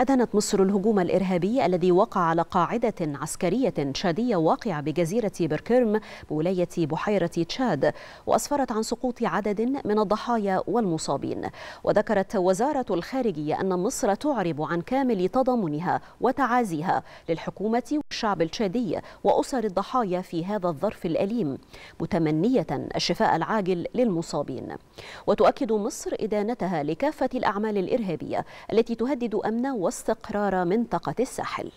أدانت مصر الهجوم الإرهابي الذي وقع على قاعدة عسكرية تشادية واقعة بجزيرة بركيرم بولاية بحيرة تشاد وأسفرت عن سقوط عدد من الضحايا والمصابين وذكرت وزارة الخارجية أن مصر تعرب عن كامل تضامنها وتعازيها للحكومة والشعب التشادي وأسر الضحايا في هذا الظرف الأليم متمنية الشفاء العاجل للمصابين وتؤكد مصر إدانتها لكافة الأعمال الإرهابية التي تهدد أمن واستقرار منطقة الساحل